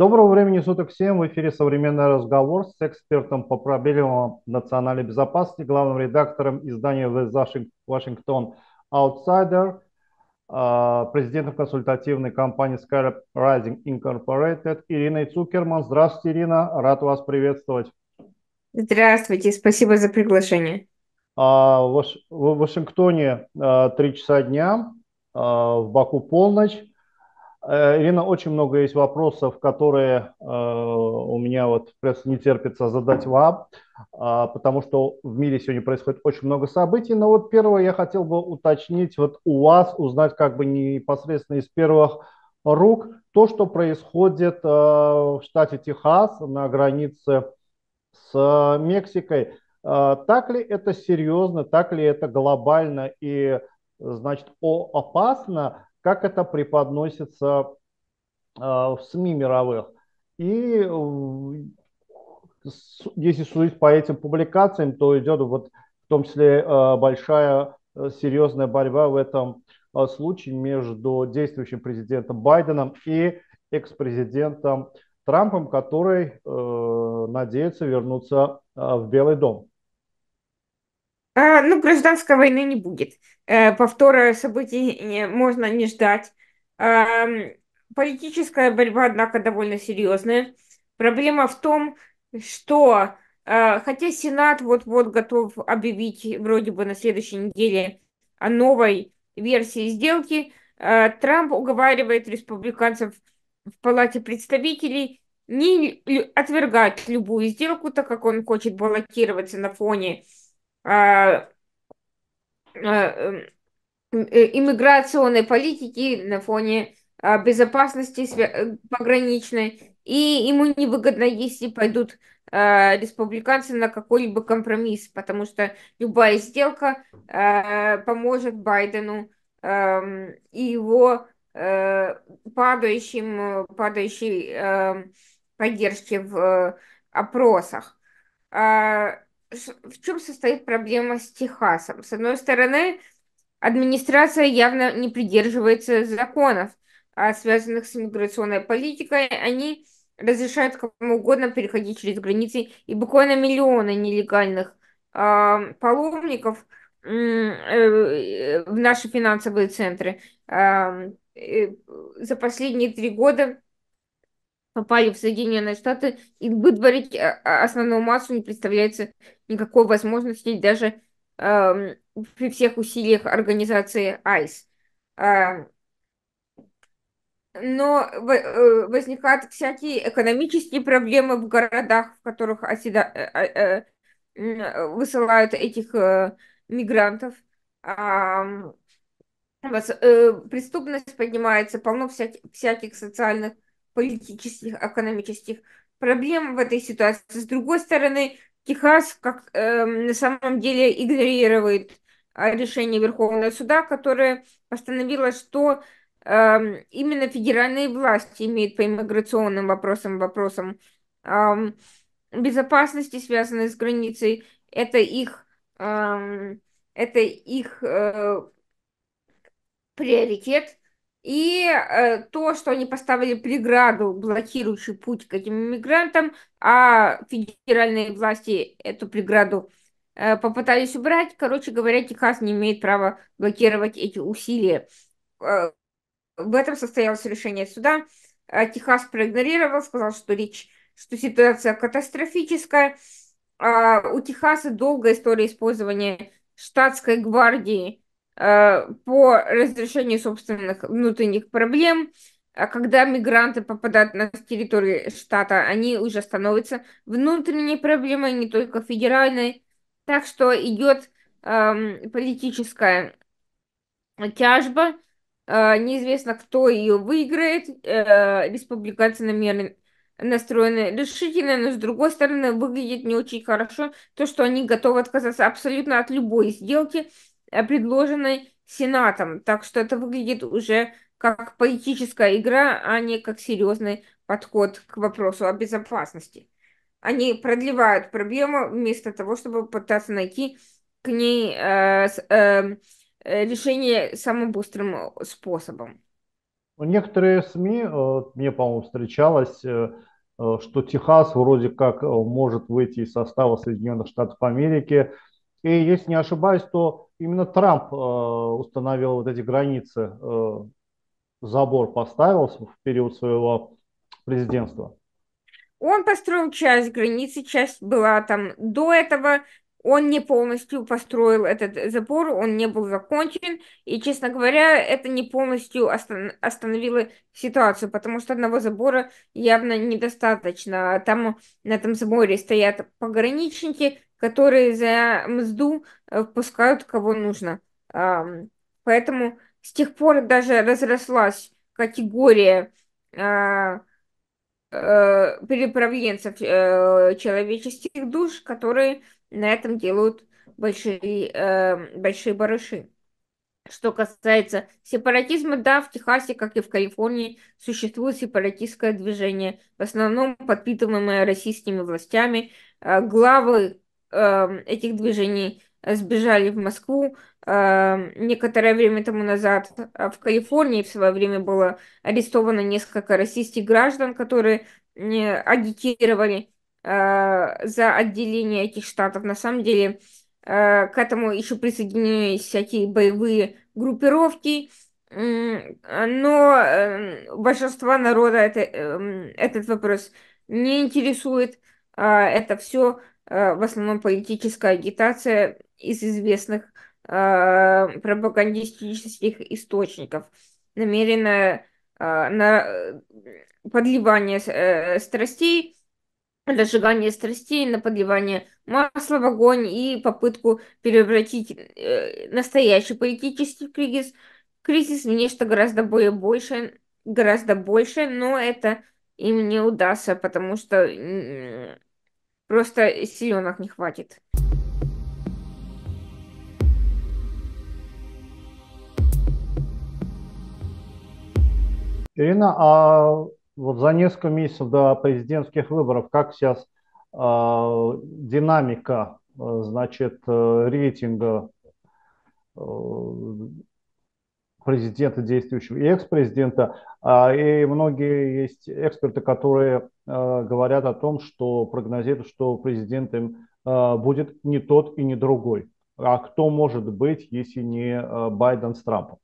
Доброго времени суток всем. В эфире «Современный разговор» с экспертом по проблемам национальной безопасности, главным редактором издания «The Washington Outsider», а, президентом консультативной компании Scarab Rising Incorporated Ириной Цукерман. Здравствуйте, Ирина. Рад вас приветствовать. Здравствуйте. Спасибо за приглашение. А, в Вашингтоне 3 а, часа дня, в Баку полночь. Э, Ирина, очень много есть вопросов, которые э, у меня вот просто не терпится задать вам, э, потому что в мире сегодня происходит очень много событий. Но вот первое я хотел бы уточнить, вот у вас узнать как бы непосредственно из первых рук то, что происходит э, в штате Техас на границе с Мексикой. Э, так ли это серьезно, так ли это глобально и значит, опасно? как это преподносится а, в СМИ мировых. И э, если судить по этим публикациям, то идет вот в том числе а, большая э, серьезная борьба в этом а, случае между действующим президентом Байденом и экс-президентом Трампом, который э, надеется вернуться э, в Белый дом. А, ну, гражданской войны не будет. Э, Повтора событий можно не ждать. Политическая борьба, однако, довольно серьезная. Проблема в том, что э, хотя Сенат вот-вот готов объявить вроде бы на следующей неделе о новой версии сделки, э, Трамп уговаривает республиканцев в Палате представителей не отвергать любую сделку, так как он хочет баллотироваться на фоне Э, э, иммиграционной политики на фоне э, безопасности пограничной, и ему невыгодно, если пойдут республиканцы на какой-либо компромисс, потому что любая сделка поможет Байдену эм, и его падающим, падающей эм, поддержке в опросах. А, в чем состоит проблема с Техасом? С одной стороны, администрация явно не придерживается законов, а связанных с миграционной политикой. Они разрешают кому угодно переходить через границы, и буквально миллионы нелегальных а, э, паломников в наши финансовые центры э, за последние три года попали в Соединенные Штаты, и выдворить э, а, основную массу не представляется никакой возможности даже э, при всех усилиях организации АИС. Эм, э, но возникают всякие экономические проблемы в городах, в которых оседа, э, э, э высылают этих э, мигрантов. Э, преступность поднимается, полно всяких, всяких социальных политических, экономических проблем в этой ситуации. С другой стороны, Техас как, э, на самом деле игнорирует а, решение Верховного суда, которое постановило, что э, именно федеральные власти имеют по иммиграционным вопросам, вопросам э, безопасности, связанной с границей, это их, э, это их э, приоритет, и э, то, что они поставили преграду, блокирующий путь к этим иммигрантам, а федеральные власти эту преграду э, попытались убрать, короче говоря, Техас не имеет права блокировать эти усилия. Э, в этом состоялось решение суда. Э, Техас проигнорировал, сказал, что речь, что ситуация катастрофическая. Э, у Техаса долгая история использования штатской гвардии Э, по разрешению собственных внутренних проблем. А когда мигранты попадают на территорию штата, они уже становятся внутренней проблемой, не только федеральной. Так что идет эм, политическая тяжба. Э, неизвестно, кто ее выиграет. Э, республиканцы намерены настроены решительно, но с другой стороны выглядит не очень хорошо то, что они готовы отказаться абсолютно от любой сделки, Э, предложенной Сенатом. Так что это выглядит уже как политическая игра, а не как серьезный подход к вопросу о безопасности. Они продлевают проблему вместо того, чтобы пытаться найти к ней э, эм, э, решение самым быстрым способом. Ну, некоторые СМИ, э, мне, по-моему, встречалось, э, что Техас вроде как может выйти из состава Соединенных Штатов Америки. И, если не ошибаюсь, то именно Трамп э, установил вот эти границы, э, забор поставил в период своего президентства. Он построил часть границы, часть была там. До этого он не полностью построил этот забор, он не был закончен, и, честно говоря, это не полностью остановило ситуацию, потому что одного забора явно недостаточно. А там на этом заборе стоят пограничники, которые за мзду э, впускают кого нужно. Поэтому с тех пор даже разрослась категория а, э, переправленцев э, человеческих душ, которые на этом делают большие, эм, большие барыши. Что касается сепаратизма, да, в Техасе, как и в Калифорнии, существует сепаратистское движение, в основном подпитываемое российскими властями. А, главы Эм, этих движений сбежали в Москву эм, некоторое время тому назад. Э, в Калифорнии в свое время было арестовано несколько российских граждан, которые агитировали э, за отделение этих штатов. На самом деле э, к этому еще присоединились всякие боевые группировки, но большинство народа это, эм, этот вопрос не интересует. Это все Э, в основном политическая агитация из известных э, пропагандистических источников, намеренное э, на подливание страстей, разжигание страстей, на подливание масла в огонь и попытку превратить настоящий политический кризис, кризис в нечто гораздо более больше, гораздо больше, но это им не удастся, потому что Просто силенок не хватит. Ирина, а вот за несколько месяцев до президентских выборов, как сейчас а, а, э, динамика, значит, рейтинга э, президента действующего и экс-президента. А, и многие есть эксперты, которые а, говорят о том, что прогнозируют, что президентом а, будет не тот и не другой. А кто может быть, если не Байден с Трампом?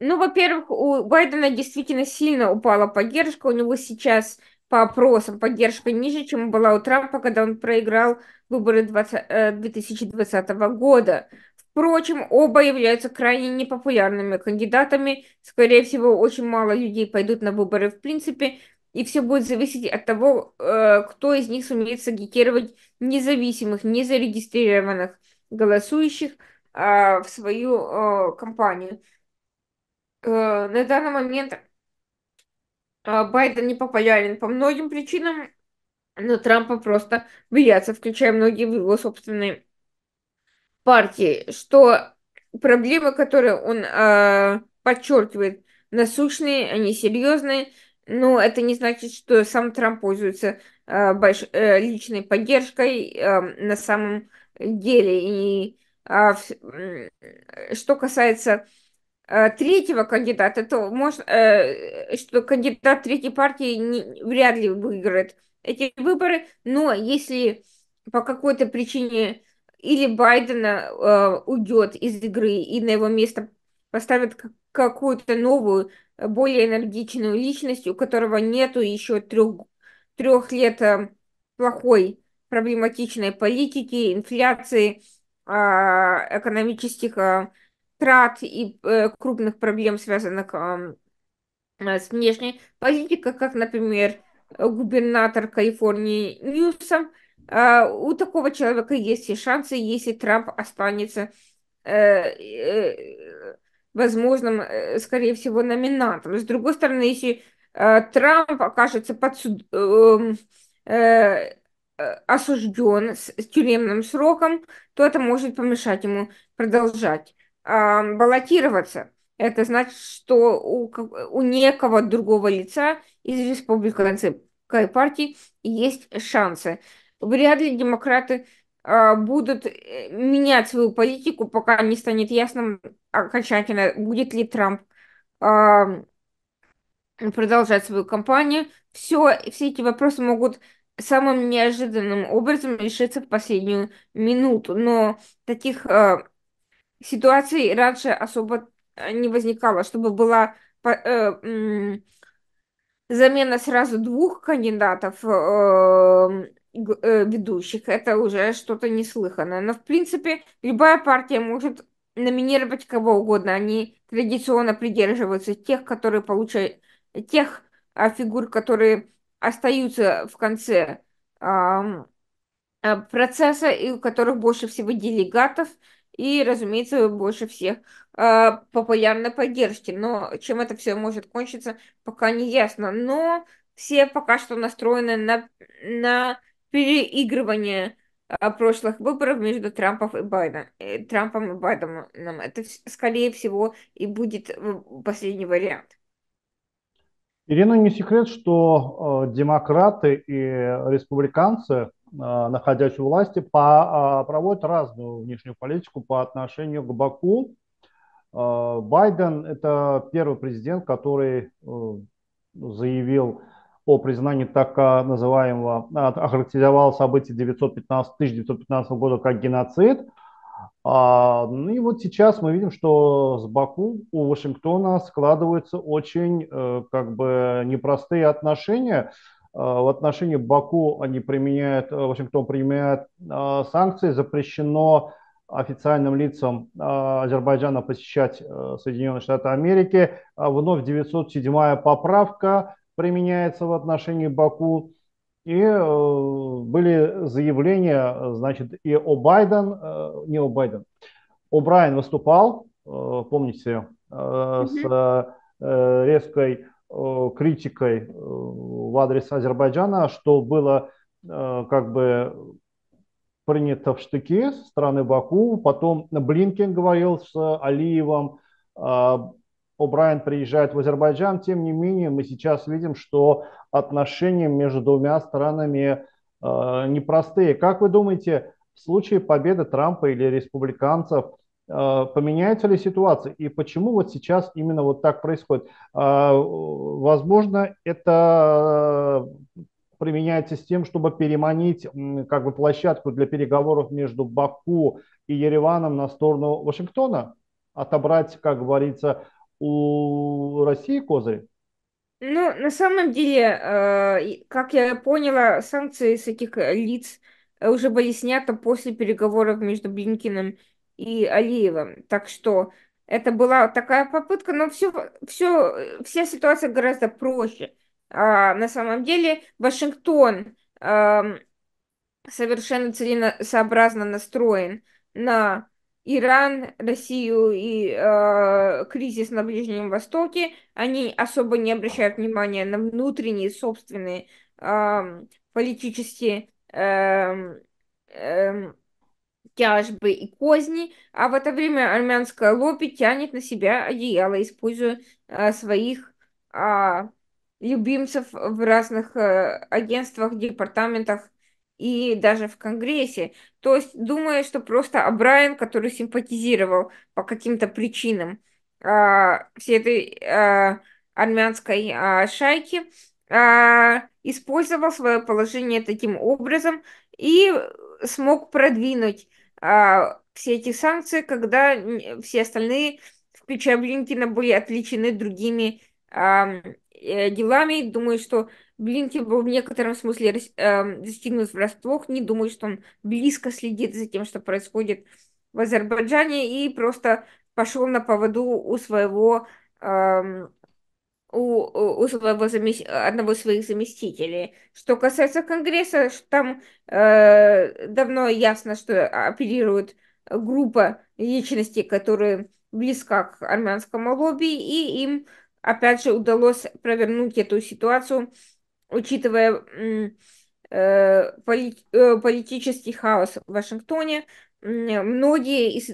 Ну, во-первых, у Байдена действительно сильно упала поддержка. У него сейчас по опросам поддержка ниже, чем была у Трампа, когда он проиграл выборы 20, 2020 э, года. Впрочем, оба являются крайне непопулярными кандидатами. Скорее всего, очень мало людей пойдут на выборы в принципе, и все будет зависеть от того, э, кто из них сумеет сагитировать независимых, незарегистрированных голосующих а, в свою э, кампанию. Э, на данный момент Байден не популярен по многим причинам, но Трампа просто боятся, включая многие в его собственные партии, что проблемы, которые он э, подчеркивает, насущные, они серьезные, но это не значит, что сам Трамп пользуется э, больш... э, личной поддержкой э, на самом деле. И э, в... что касается э, третьего кандидата, то может, э, что кандидат третьей партии не, вряд ли выиграет эти выборы, но если по какой-то причине или Байдена э, уйдет из игры и на его место поставят какую-то новую, э, более энергичную личность, у которого нету еще трех, трех лет э, плохой проблематичной политики, инфляции, э, экономических э, трат и э, крупных проблем, связанных э, э с внешней политикой, как, например, губернатор Калифорнии Ньюсом – а, у такого человека есть все шансы, если Трамп останется э, э, возможным, э, скорее всего, номинантом. С другой стороны, если Трамп окажется под суд, эм, осужден с, с тюремным сроком, то это может помешать ему продолжать баллотироваться. Это значит, что у, у некого другого лица из республиканской партии есть шансы вряд ли демократы а, будут э, менять свою политику, пока не станет ясным окончательно, будет ли Трамп а, продолжать свою кампанию. Все, все эти вопросы могут самым неожиданным образом решиться в последнюю минуту. Но таких э, ситуаций раньше особо э, не возникало, чтобы была э, замена сразу двух кандидатов. Э, Э, ведущих. Это уже что-то неслыханное. Но, в принципе, любая партия может номинировать кого угодно. Они традиционно придерживаются тех, которые получают, тех а, фигур, которые остаются в конце а, процесса и у которых больше всего делегатов и, разумеется, больше всех э, а, популярной поддержки. Но чем это все может кончиться, пока не ясно. Но все пока что настроены на, на переигрывание а, прошлых выборов между Трампом и Байденом. Э, Трампом и Байденом. Это, скорее всего, и будет э, последний вариант. Ирина, не секрет, что э, демократы и республиканцы, э, находясь у власти, по, э, проводят разную внешнюю политику по отношению к Баку. Э, Байден – это первый президент, который э, заявил о признании так а, называемого, а, охарактеризовал события 1915 года как геноцид. А, ну и вот сейчас мы видим, что с Баку у Вашингтона складываются очень э, как бы непростые отношения. Э, в отношении Баку они применяют, э, Вашингтон применяет санкции, запрещено официальным лицам Азербайджана посещать Соединенные Штаты Америки. Вновь 907 поправка, применяется в отношении Баку. И э, были заявления, значит, и о Байден, э, не о Байден, о Брайан выступал, э, помните, э, с э, резкой э, критикой э, в адрес Азербайджана, что было э, как бы принято в штыки со стороны Баку. Потом Блинкин говорил с Алиевом. э, а, О'Брайен приезжает в Азербайджан. Тем не менее, мы сейчас видим, что отношения между двумя странами э, непростые. Как вы думаете, в случае победы Трампа или республиканцев э, поменяется ли ситуация? И почему вот сейчас именно вот так происходит? Э, возможно, это э, применяется с тем, чтобы переманить как бы площадку для переговоров между Баку и Ереваном на сторону Вашингтона, отобрать, как говорится, у России козырь? Ну, на самом деле, э, как я поняла, санкции с этих э, лиц э, уже были сняты после переговоров между Блинкиным и Алиевым. Так что это была такая попытка, но все, все, вся ситуация гораздо проще. А, на самом деле Вашингтон эм, совершенно целесообразно настроен на Иран, Россию и э, кризис на Ближнем Востоке, они особо не обращают внимания на внутренние собственные э, политические э, э, тяжбы и козни, а в это время армянская лобби тянет на себя одеяло, используя э, своих э, любимцев в разных э, агентствах, департаментах и даже в Конгрессе. То есть думаю, что просто Абрайан, который симпатизировал по каким-то причинам э, всей этой э, армянской э, а, шайки, э, использовал свое положение таким образом и смог продвинуть э, все эти санкции, когда все остальные, включая Блинкина, были отличены другими э, делами. Думаю, что Блинкин был в некотором смысле э, достигнут врасплох, не думаю, что он близко следит за тем, что происходит в Азербайджане, и просто пошел на поводу у своего э, у, у своего замес... одного из своих заместителей. Что касается Конгресса, там э, давно ясно, что оперирует группа личностей, которые близка к армянскому лобби, и им, опять же, удалось провернуть эту ситуацию учитывая э, э, политический хаос в Вашингтоне, многие из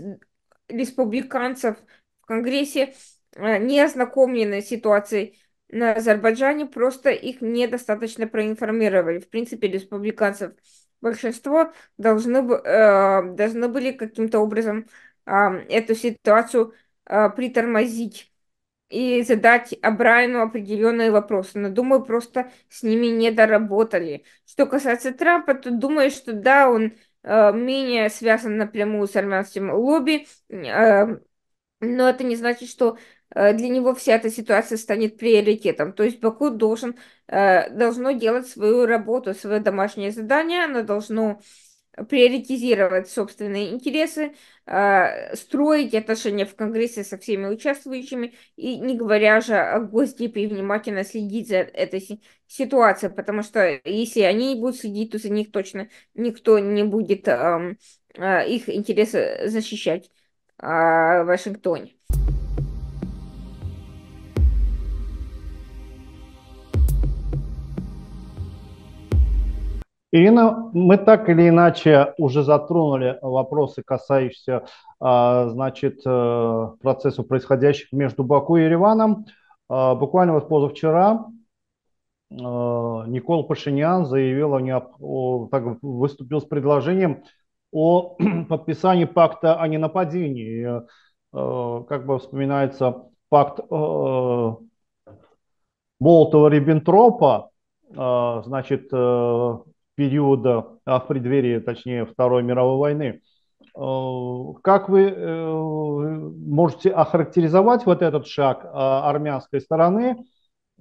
республиканцев в Конгрессе э, не ознакомлены с ситуацией на Азербайджане, просто их недостаточно проинформировали. В принципе, республиканцев большинство должны, должны были каким-то образом эту ситуацию притормозить и задать а, Брайану определенные вопросы. Но, думаю, просто с ними не доработали. Что касается Трампа, то думаю, что да, он э, менее связан напрямую с армянским лобби, э, но это не значит, что э, для него вся эта ситуация станет приоритетом. То есть Баку должен, э, должно делать свою работу, свое домашнее задание, оно должно э, приоритизировать собственные интересы, э, строить отношения в Конгрессе со всеми участвующими и, не говоря же о Госдепе, внимательно следить за этой ситуацией, потому что если они будут следить, то за них точно никто не будет эм, э, их интересы защищать э, в Вашингтоне. Ирина, мы так или иначе уже затронули вопросы, касающиеся а, значит, э, процессов, происходящих между Баку и Ереваном. А, буквально вот позавчера а, Никол Пашинян заявил, о, так, выступил с предложением о подписании пакта о ненападении. Э, как бы вспоминается пакт э, Болотова-Риббентропа, значит, периода, а, в преддверии, точнее, Второй мировой войны. Э, как вы э, можете охарактеризовать вот этот шаг а, армянской стороны? Э,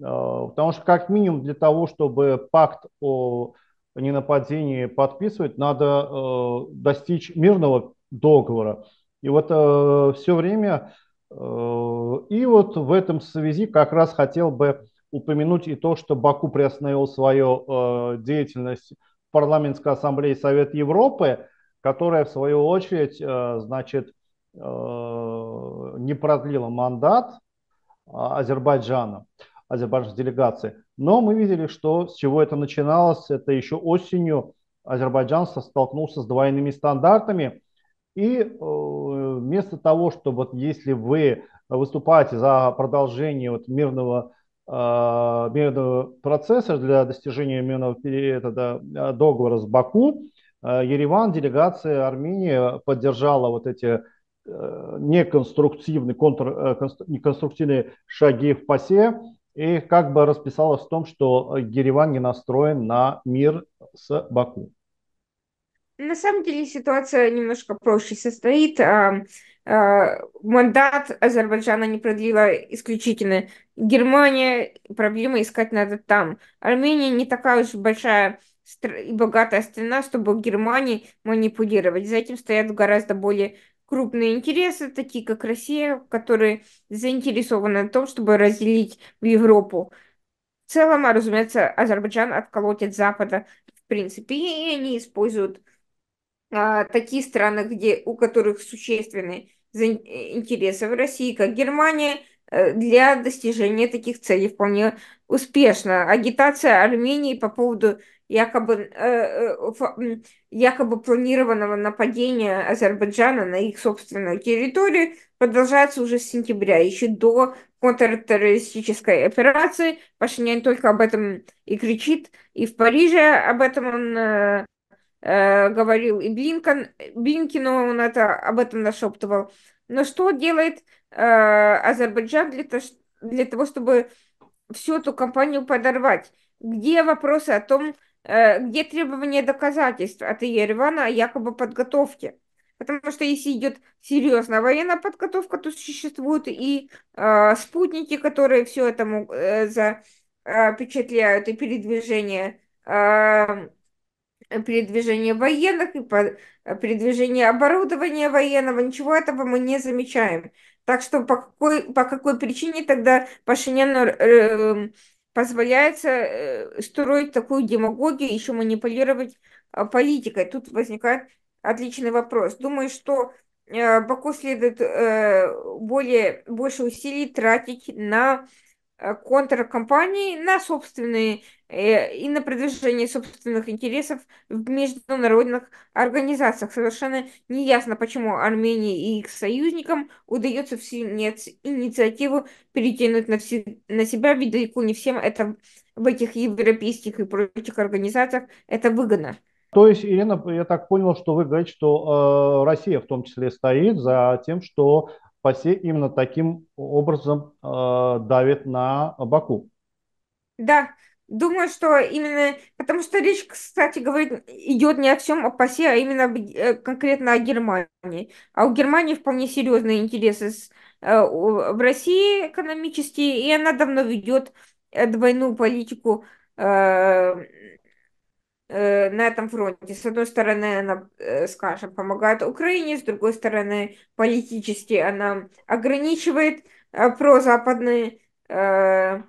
потому что как минимум для того, чтобы пакт о ненападении подписывать, надо достичь мирного договора. И вот все время, и вот в этом связи как раз хотел бы упомянуть и то, что Баку приостановил свою деятельность парламентской ассамблеи Совет Европы, которая в свою очередь, э, значит, э, не продлила мандат э, Азербайджана, азербайджанской делегации. Но мы видели, что с чего это начиналось, это еще осенью Азербайджан столкнулся с двойными стандартами. И вместо того, чтобы вот если вы выступаете за продолжение вот мирного а, имею процессор для достижения именно этого договора с Баку, а, Ереван, делегация Армении поддержала вот эти э, неконструктивные, контр, э, неконструктивные шаги в ПАСЕ и как бы расписалась в том, что Ереван не настроен на мир с Баку. На самом деле ситуация немножко проще состоит. Э, мандат Азербайджана не продлила исключительно. Германия, проблемы искать надо там. Армения не такая уж большая и богатая страна, чтобы Германии манипулировать. За этим стоят гораздо более крупные интересы, такие как Россия, которые заинтересованы в том, чтобы разделить в Европу. В целом, разумеется, Азербайджан отколотит от Запада в принципе, и они используют а, такие страны, где, у которых существенные Э, интересов России, как Германия, э, для достижения таких целей вполне успешно. Агитация Армении по поводу якобы, э, якобы планированного нападения Азербайджана на их собственную территорию продолжается уже с сентября, еще до контртеррористической операции. Пашинян только об этом и кричит, и в Париже об этом он Э, говорил и Блинкон, Блинкину он это, об этом нашептывал. Но что делает э, Азербайджан для, то, для того, чтобы всю эту кампанию подорвать? Где вопросы о том, э, где требования доказательств от Еревана о якобы подготовке? Потому что если идет серьезная военная подготовка, то существуют и э, спутники, которые все это э, запечатляют, э, и передвижение э, передвижение военных и э, передвижение оборудования военного. Ничего этого мы не замечаем. Так что по какой, по какой причине тогда Пашиняну э, эм, позволяется э, строить такую демагогию, еще манипулировать э, политикой? Тут возникает отличный вопрос. Думаю, что э, Баку следует э, более, больше усилий тратить на э, Э, контркомпаний на собственные э, и на продвижение собственных интересов в международных организациях. Совершенно неясно, почему Армении и их союзникам удается всю инициативу перетянуть на, все, на себя, ведь далеко не всем это в этих европейских и прочих организациях это выгодно. То есть, Ирина, я так понял, что вы говорите, что э, Россия в том числе стоит за тем, что ПАСЕ именно таким образом э, давит на Баку. Да, думаю, что именно, потому что речь, кстати, говорит, идет не о всем а о ПАСЕ, а именно об, э, конкретно о Германии. А у Германии вполне серьезные интересы с, э, в России экономические, и она давно ведет э, двойную политику э, Э, на этом фронте. С одной стороны, она, э, скажем, помогает Украине, с другой стороны, политически она ограничивает э, прозападные э,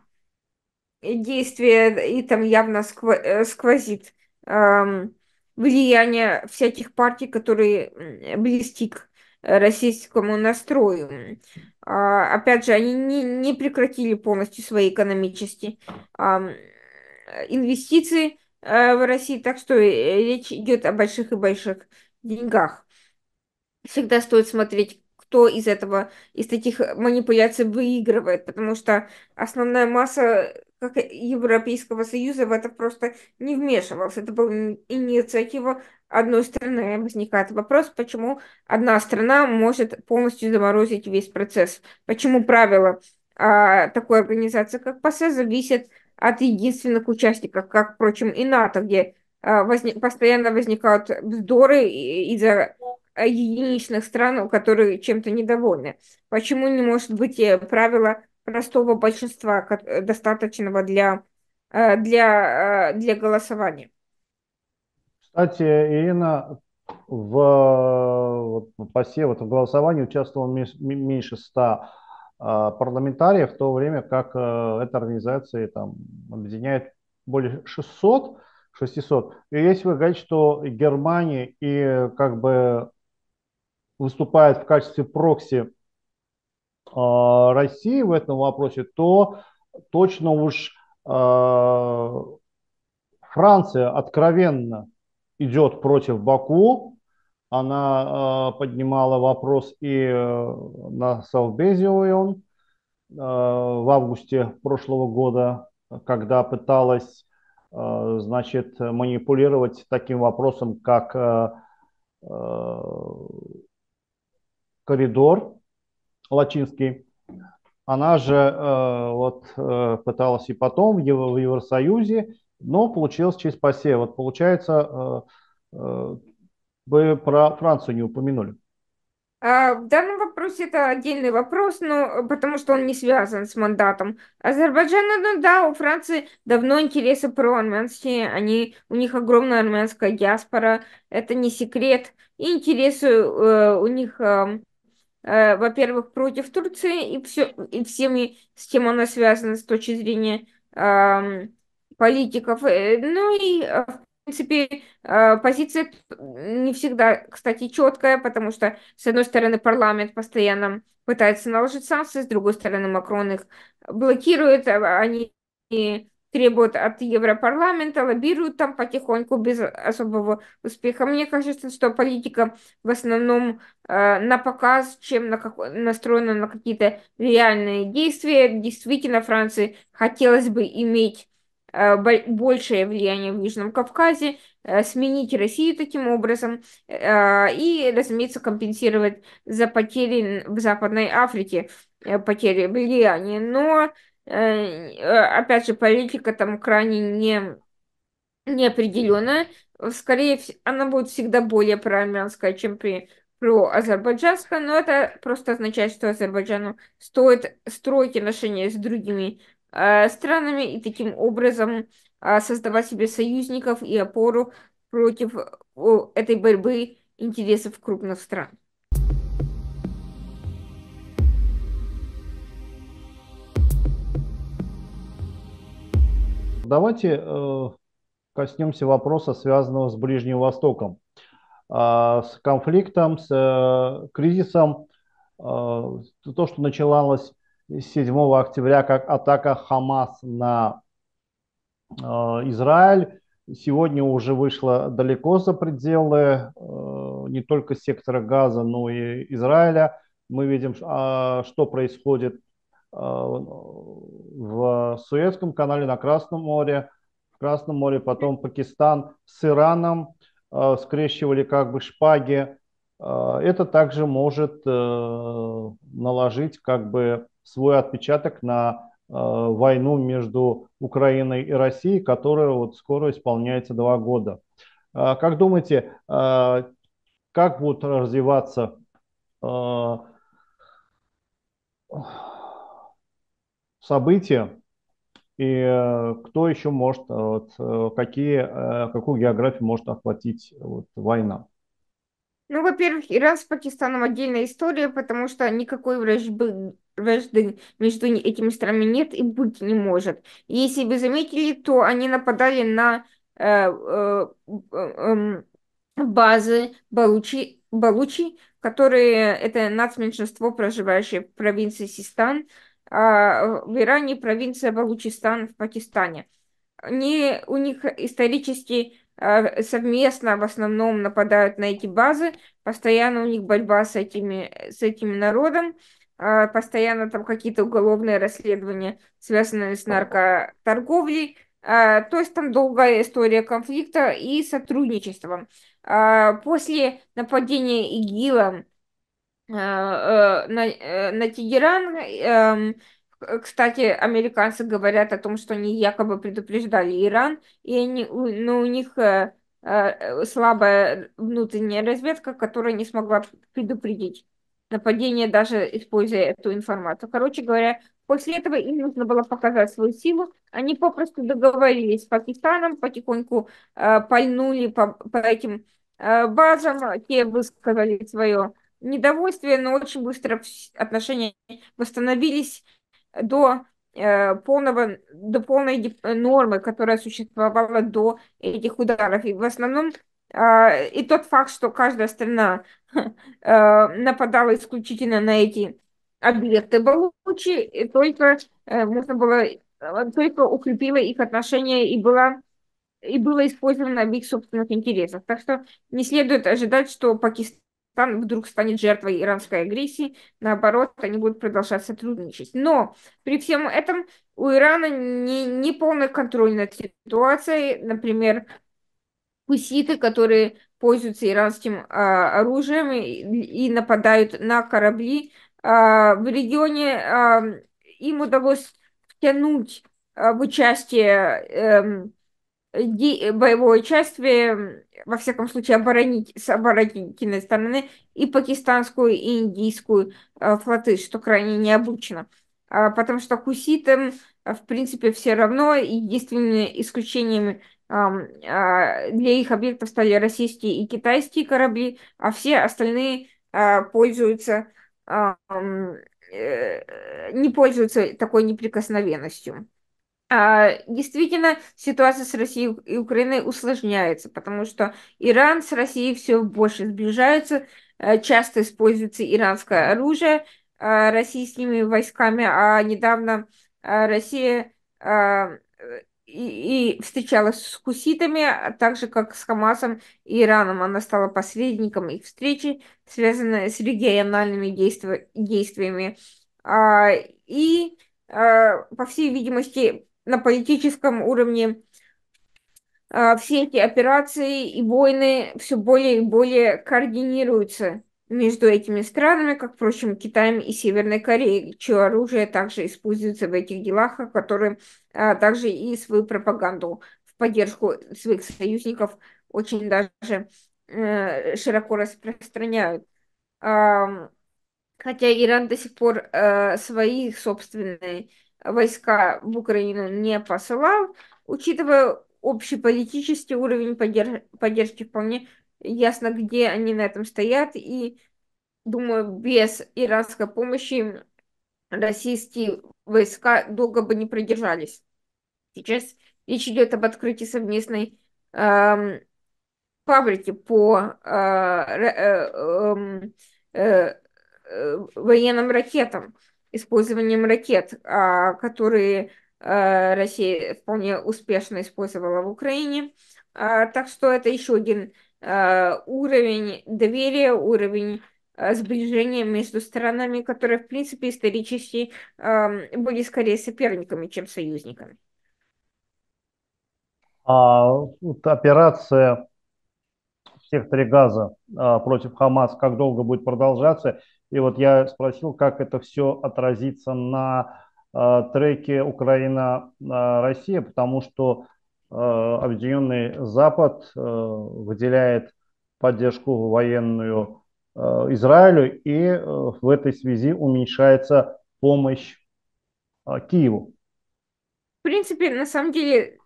действия, и там явно сквозит эм, влияние всяких партий, которые близки к российскому настрою. А, опять же, они не, не прекратили полностью свои экономические инвестиции, Э, в России, так что э, речь идет о больших и больших деньгах. Всегда стоит смотреть, кто из этого, из таких манипуляций выигрывает, потому что основная масса как Европейского Союза в это просто не вмешивалась. Это была инициатива одной страны. Возникает вопрос, почему одна страна может полностью заморозить весь процесс. Почему правила а, такой организации, как ПАСЕ, зависят от единственных участников, как, впрочем, и НАТО, где а, возник, постоянно возникают вздоры из-за а, единичных стран, которые чем-то недовольны. Почему не может быть э, правила простого большинства, э, достаточного для, э, для, для голосования? Кстати, Ирина, в, посев вот в голосовании участвовало меньше 100 а, Парламентария в то время как э, эта организация там, объединяет более 600, 600. И если вы говорите, что Германия и как бы выступает в качестве прокси а, России в этом вопросе, то точно уж а, Франция откровенно идет против Баку, она э, поднимала вопрос и э, на Совбезе э, в августе прошлого года, когда пыталась э, значит, манипулировать таким вопросом, как э, э, коридор латинский. Она же э, вот, э, пыталась и потом в, Евросоюзе, но получилось через ПАСЕ. Вот получается, э, э вы про Францию не упомянули. А, в данном вопросе это отдельный вопрос, но потому что он не связан с мандатом Азербайджана. Ну, ну да, у Франции давно интересы армянские, они, у них огромная армянская диаспора, это не секрет. И интересы э, у них, э, э, во-первых, против Турции и, все, и всеми, с чем она связана с точки зрения э, политиков. Э, ну и, в э, принципе, э, позиция не всегда, кстати, четкая, потому что, с одной стороны, парламент постоянно пытается наложить санкции, с другой стороны, Макрон их блокирует, а, они требуют от Европарламента, лоббируют там потихоньку без особого успеха. Мне кажется, что политика в основном э, на показ, чем на как... настроена на какие-то реальные действия. Действительно, Франции хотелось бы иметь Э, большее влияние в Южном Кавказе, э, сменить Россию таким образом э, и, разумеется, компенсировать за потери в Западной Африке, потери влияния. Но, опять же, политика там крайне не неопределенная. Скорее, она будет всегда более проармянская, чем при про азербайджанское, но это просто означает, что Азербайджану стоит строить отношения с другими Э, странами и таким образом э, создавать себе союзников и опору против этой борьбы интересов крупных стран. Давайте э, коснемся вопроса, связанного с Ближним Востоком, э, с конфликтом, с э, кризисом. Э, то, что началось 7 октября как атака Хамас на э, Израиль. Сегодня уже вышла далеко за пределы э, не только сектора Газа, но и Израиля. Мы видим, э, что происходит э, в Суэцком канале, на Красном море, в Красном море, потом Пакистан с Ираном э, скрещивали как бы шпаги. Э, это также может наложить как бы свой отпечаток на э, войну между Украиной и Россией, которая вот скоро исполняется два года. Э, как думаете, э, как будут развиваться э, события и э, кто еще может, э, вот, э, какие, какую географию может охватить вот, война? Ну, во-первых, Иран с Пакистаном отдельная история, потому что никакой вражды, вражды между этими странами нет и быть не может. Если вы заметили, то они нападали на э, э, э эм, базы Балучи, Балучи, которые это нацменьшинство, проживающее в провинции Систан, а в Иране провинция Балучистан в Пакистане. Они, у них исторически э, совместно в основном нападают на эти базы, постоянно у них борьба с, этими, с этим народом, а, постоянно там какие-то уголовные расследования, связанные с наркоторговлей. А, то есть там долгая история конфликта и сотрудничества. А, после нападения ИГИЛа э, на, э, на Тегеран эм, кстати, американцы говорят о том, что они якобы предупреждали Иран, и они, но у них э, слабая внутренняя разведка, которая не смогла предупредить нападение, даже используя эту информацию. Короче говоря, после этого им нужно было показать свою силу. Они попросту договорились с Пакистаном, потихоньку э, пальнули по, по этим э, базам, те высказали свое недовольствие, но очень быстро отношения восстановились до э, полного, до полной нормы, которая существовала до этих ударов. И в основном а, и тот факт, что каждая страна Э, нападала исключительно на эти объекты Балучи, и только э, можно было, э, только укрепила их отношения и была и было использовано в их собственных интересах. Так что не следует ожидать, что Пакистан вдруг станет жертвой иранской агрессии. Наоборот, они будут продолжать сотрудничать. Но при всем этом у Ирана не, не полный контроль над ситуацией. Например, хуситы, которые пользуются иранским а, оружием и, и нападают на корабли. А, в регионе а, им удалось втянуть а, в участие э, де, боевое участие, во всяком случае, оборонить, с оборонительной стороны и пакистанскую, и индийскую а, флоты, что крайне необычно. А, потому что хуситам, в принципе, все равно, единственными исключениями а, для их объектов стали российские и китайские корабли, а все остальные а, пользуются э, не пользуются такой неприкосновенностью. А, действительно, ситуация с Россией и Украиной усложняется, потому что Иран с Россией все больше сближается, э, часто используется иранское оружие российскими войсками, а недавно Россия и, встречалась с хуситами, а также как с Хамасом и Ираном. Она стала посредником их встречи, связанной с региональными действи- действиями. А, и, а, по всей видимости, на политическом уровне а, все эти операции и войны все более и более координируются между этими странами, как, впрочем, Китаем и Северной Кореей, чье оружие также используется в этих делах, а которые а, также и свою пропаганду в поддержку своих союзников очень даже э, широко распространяют. А, хотя Иран до сих пор э, свои собственные войска в Украину не посылал, учитывая общий политический уровень поддерж- поддержки вполне ясно, где они на этом стоят, и думаю, без иранской помощи российские войска долго бы не продержались. Сейчас речь идет об открытии совместной эм, фабрики по э, э, эм, э, э, военным ракетам, использованием ракет, э, которые э, Россия вполне успешно использовала в Украине. Э, так что это еще один Э, уровень доверия, уровень э, сближения между странами, которые, в принципе, исторически эм, были скорее соперниками, чем союзниками. А, вот операция в секторе Газа а, против Хамас, как долго будет продолжаться? И вот я спросил, как это все отразится на а, треке Украина-Россия, потому что Э, объединенный Запад э, выделяет поддержку военную э, Израилю, и в этой связи уменьшается помощь Киеву. В принципе, на самом деле,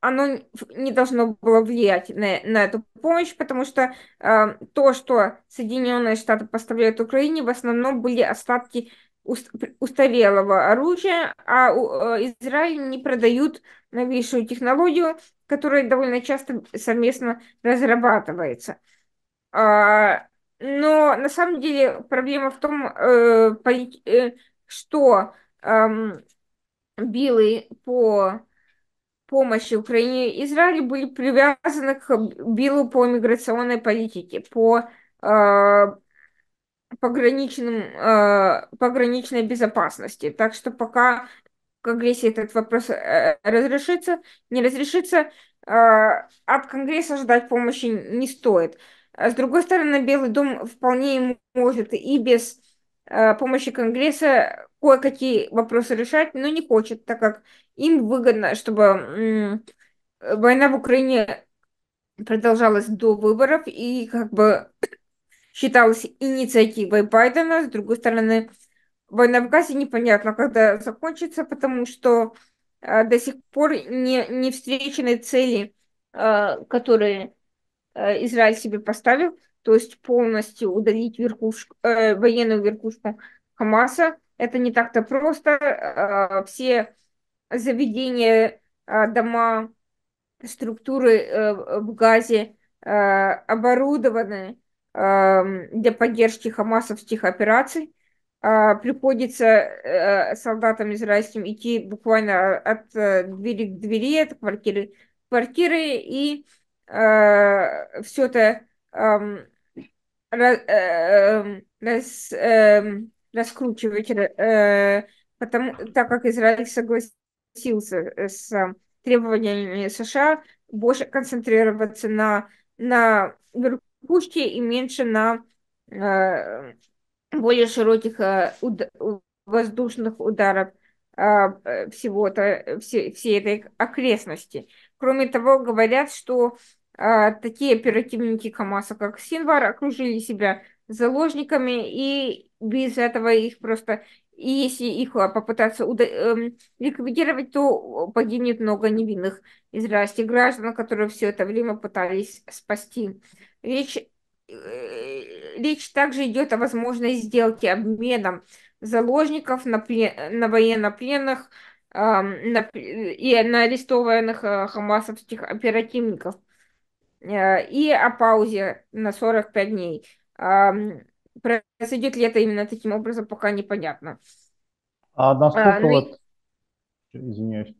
оно не должно было влиять на, на эту помощь, потому что э, то, что Соединенные Штаты поставляют Украине, в основном были остатки устарелого оружия, а э, Израиль не продают новейшую технологию, которая довольно часто совместно разрабатывается. А, но на самом деле проблема в том, э, э, что эм, билы по помощи Украине и Израилю были привязаны к билу по миграционной политике, по пограничным, э, пограничной безопасности. Так что пока в Конгрессе этот вопрос э, разрешится, не разрешится, э, от Конгресса ждать помощи не стоит. С другой стороны, Белый дом вполне может и без э, помощи Конгресса кое-какие вопросы решать, но не хочет, так как им выгодно, чтобы э, война в Украине продолжалась до выборов, и как бы считалось инициативой Байдена, с другой стороны, война в Газе непонятно, когда закончится, потому что э, до сих пор не, не встречены цели, э, которые э, Израиль себе поставил, то есть полностью удалить верхушку, э, военную верхушку Хамаса. Это не так-то просто. Э, все заведения, э, дома, структуры э, в Газе э, оборудованы Эм, для поддержки хамасовских операций. Э, приходится э, солдатам израильским идти буквально от э, двери к двери, от квартиры к квартире, и все это эм, эм, раскручивать, потому, так как Израиль согласился с требованиями США больше концентрироваться на, на пуще и меньше на э, более широких э, уд- воздушных ударов э, э, всего-то, все, всей этой окрестности. Кроме того, говорят, что э, такие оперативники КАМАЗа, как Синвар, окружили себя заложниками, и без этого их просто... И если их э, попытаться уда- э, ликвидировать, то погибнет много невинных израильских граждан, которые все это время пытались спасти. Речь, э, речь также идет о возможной сделке обменом заложников на, плен, на военнопленных э, на, и на арестованных э, хамасовских оперативников э, и о паузе на 45 дней. Произойдет ли это именно таким образом, пока непонятно. А насколько а, ну, Извиняюсь.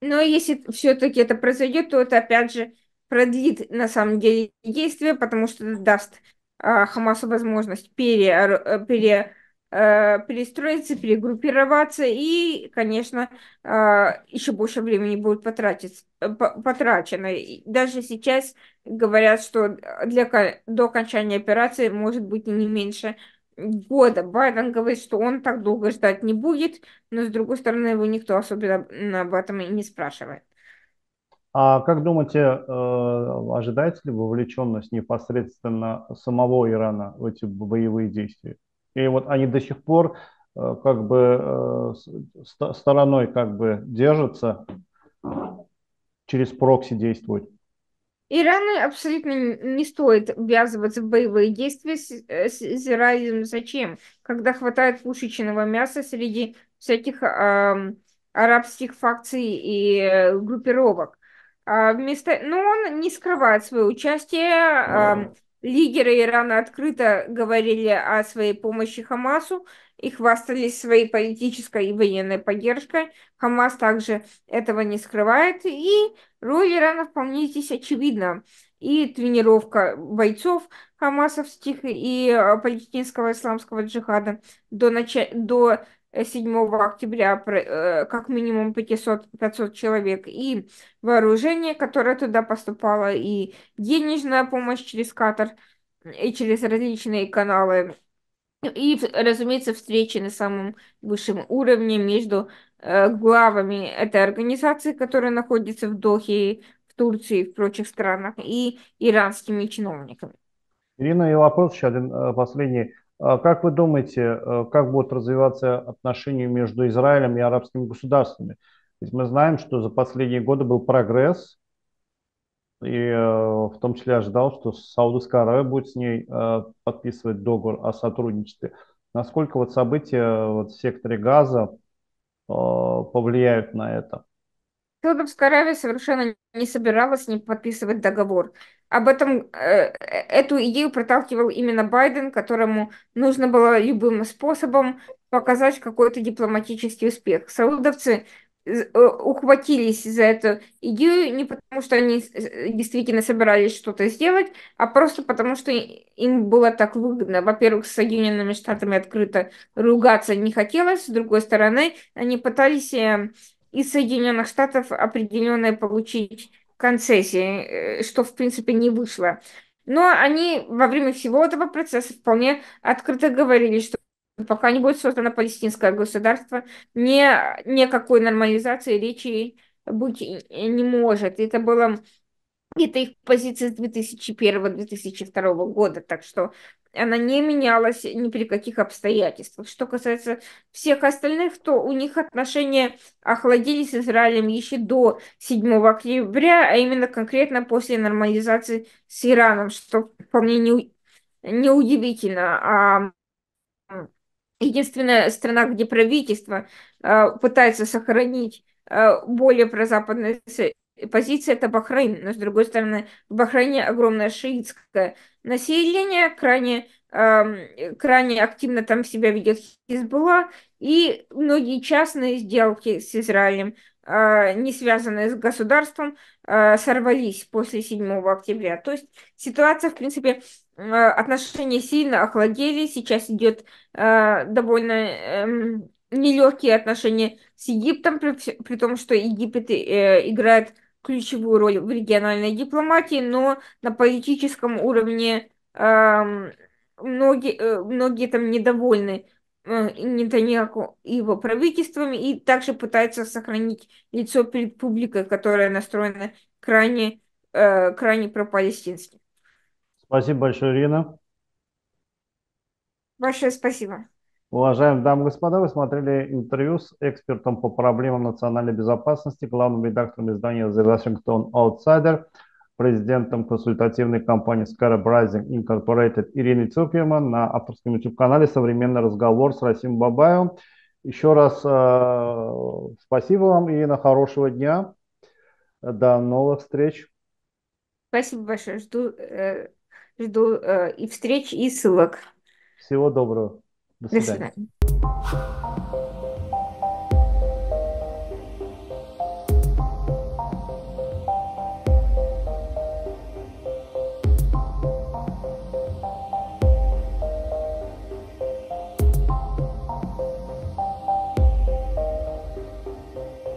Но если все-таки это произойдет, то это опять же продлит на самом деле действие, потому что даст а, Хамасу возможность пере, э, пере, а, перестроиться, перегруппироваться и, конечно, а, еще больше времени будет э, потрачено. И даже сейчас говорят, что для, до окончания операции может быть не меньше года. Байден говорит, что он так долго ждать не будет, но, с другой стороны, его никто особенно об этом и не спрашивает. А как думаете, э, ожидается ли вовлеченность непосредственно самого Ирана в эти боевые действия? И вот они до сих пор э, как бы э, стороной как бы держатся, через прокси действуют? Ирану абсолютно не стоит ввязываться в боевые действия с, с Израилем. Зачем? Когда хватает пушечного мяса среди всяких э, арабских факций и группировок. А, вместо... Но ну, он не скрывает свое участие. Лидеры Ирана открыто говорили о своей помощи Хамасу и хвастались своей политической и военной поддержкой. Хамас также этого не скрывает. И роль Ирана вполне здесь очевидна. И тренировка бойцов хамасовских и а, палестинского исламского джихада до, нач... до 7 октября э, как минимум 500, 500 человек, и вооружение, которое туда поступало, и денежная помощь через Катар, и через различные каналы, и, разумеется, встречи на самом высшем уровне между э, главами этой организации, которая находится в Дохе, в Турции и в прочих странах, и иранскими чиновниками. Ирина, и вопрос еще один э, последний. А как вы думаете, э, как будут развиваться отношения между Израилем и арабскими государствами? Ведь мы знаем, что за последние годы был прогресс, и э, в том числе ожидал, что Саудовская Аравия будет с ней э, подписывать договор о сотрудничестве. Насколько вот события вот в секторе газа повлияют на это? Саудовская Аравия совершенно не собиралась не подписывать договор. Об этом э, э, эту идею проталкивал именно Байден, которому нужно было любым способом показать какой-то дипломатический успех. Саудовцы э, э, ухватились за эту идею не потому, что они действительно собирались что-то сделать, а просто потому, что им было так выгодно. Во-первых, с Соединенными Штатами открыто ругаться не хотелось, с другой стороны, они пытались из Соединенных Штатов определенные получить концессии, э, что, в принципе, не вышло. Но они во время всего этого процесса вполне открыто говорили, что пока не будет создано палестинское государство, ни, никакой нормализации речи быть не может. Это было это их позиция с 2001-2002 года, так что она не менялась ни при каких обстоятельствах. Что касается всех остальных, то у них отношения охладились с Израилем еще до 7 октября, а именно конкретно после нормализации с Ираном, что вполне не, неудивительно. А единственная страна, где правительство а, пытается сохранить а, более прозападные позиция это Бахрейн, но с другой стороны, в Бахрейне огромное шиитское население, крайне, эм, крайне активно там себя ведет Хизбалла, и многие частные сделки с Израилем, э, не связанные с государством, э, сорвались после 7 октября. То есть ситуация, в принципе, э, отношения сильно охладели, сейчас идет э, довольно... Э, эм, нелегкие отношения с Египтом, при, при том, что Египет э, играет ключевую роль в региональной дипломатии, но на политическом уровне э, многие, э, многие там недовольны э, Нетаньяху и его правительствами, и также пытаются сохранить лицо перед публикой, которая настроена крайне, э, крайне пропалестински. Спасибо большое, Ирина. Большое спасибо. Уважаемые дамы и господа, вы смотрели интервью с экспертом по проблемам национальной безопасности, главным редактором издания The Washington Outsider, президентом консультативной компании Scarab Incorporated Ириной Цупьеман на авторском YouTube-канале «Современный разговор» с Расим Бабаевым. Еще раз э, спасибо вам и на хорошего дня. До новых встреч. Спасибо большое. Жду, э, жду э, и встреч, и ссылок. Всего доброго. Do, Do